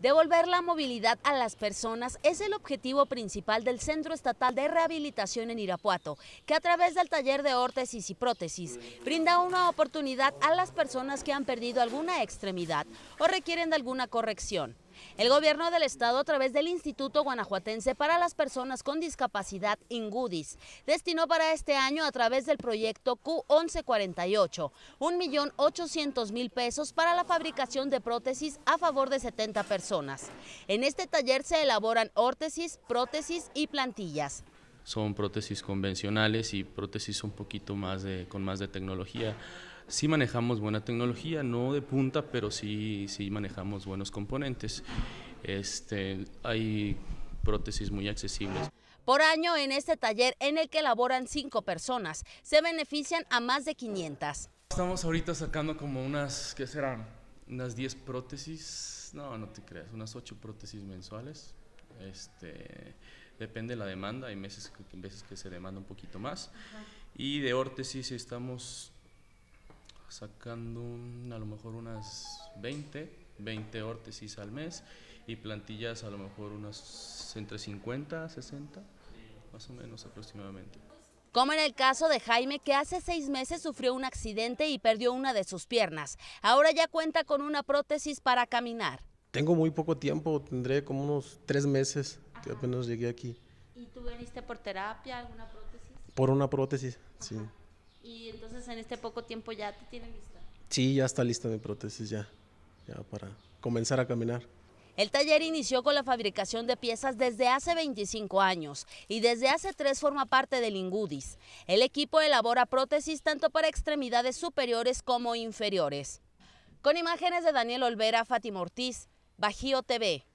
Devolver la movilidad a las personas es el objetivo principal del Centro Estatal de Rehabilitación en Irapuato, que a través del taller de órtesis y prótesis brinda una oportunidad a las personas que han perdido alguna extremidad o requieren de alguna corrección. El gobierno del estado a través del Instituto Guanajuatense para las Personas con Discapacidad Ingudis destinó para este año a través del proyecto Q1148 1.800.000 pesos para la fabricación de prótesis a favor de 70 personas. En este taller se elaboran órtesis, prótesis y plantillas son prótesis convencionales y prótesis un poquito más de, con más de tecnología. Sí manejamos buena tecnología, no de punta, pero sí, sí manejamos buenos componentes. Este, hay prótesis muy accesibles. Por año en este taller en el que laboran cinco personas, se benefician a más de 500. Estamos ahorita sacando como unas, ¿qué serán? Unas 10 prótesis, no, no te creas, unas 8 prótesis mensuales. Este, depende de la demanda, hay meses que, veces que se demanda un poquito más. Y de órtesis estamos sacando a lo mejor unas 20, 20 órtesis al mes y plantillas a lo mejor unas entre 50, 60, más o menos aproximadamente. Como en el caso de Jaime, que hace seis meses sufrió un accidente y perdió una de sus piernas. Ahora ya cuenta con una prótesis para caminar. Tengo muy poco tiempo, tendré como unos tres meses que apenas llegué aquí. ¿Y tú veniste por terapia, alguna prótesis? Por una prótesis, sí. ¿Y entonces en este poco tiempo ya te tienen lista? Sí, ya está lista mi prótesis, ya, ya para comenzar a caminar. El taller inició con la fabricación de piezas desde hace 25 años y desde hace tres forma parte del Ingudis. El equipo elabora prótesis tanto para extremidades superiores como inferiores. Con imágenes de Daniel Olvera, Fátima Ortiz, Bajío TV.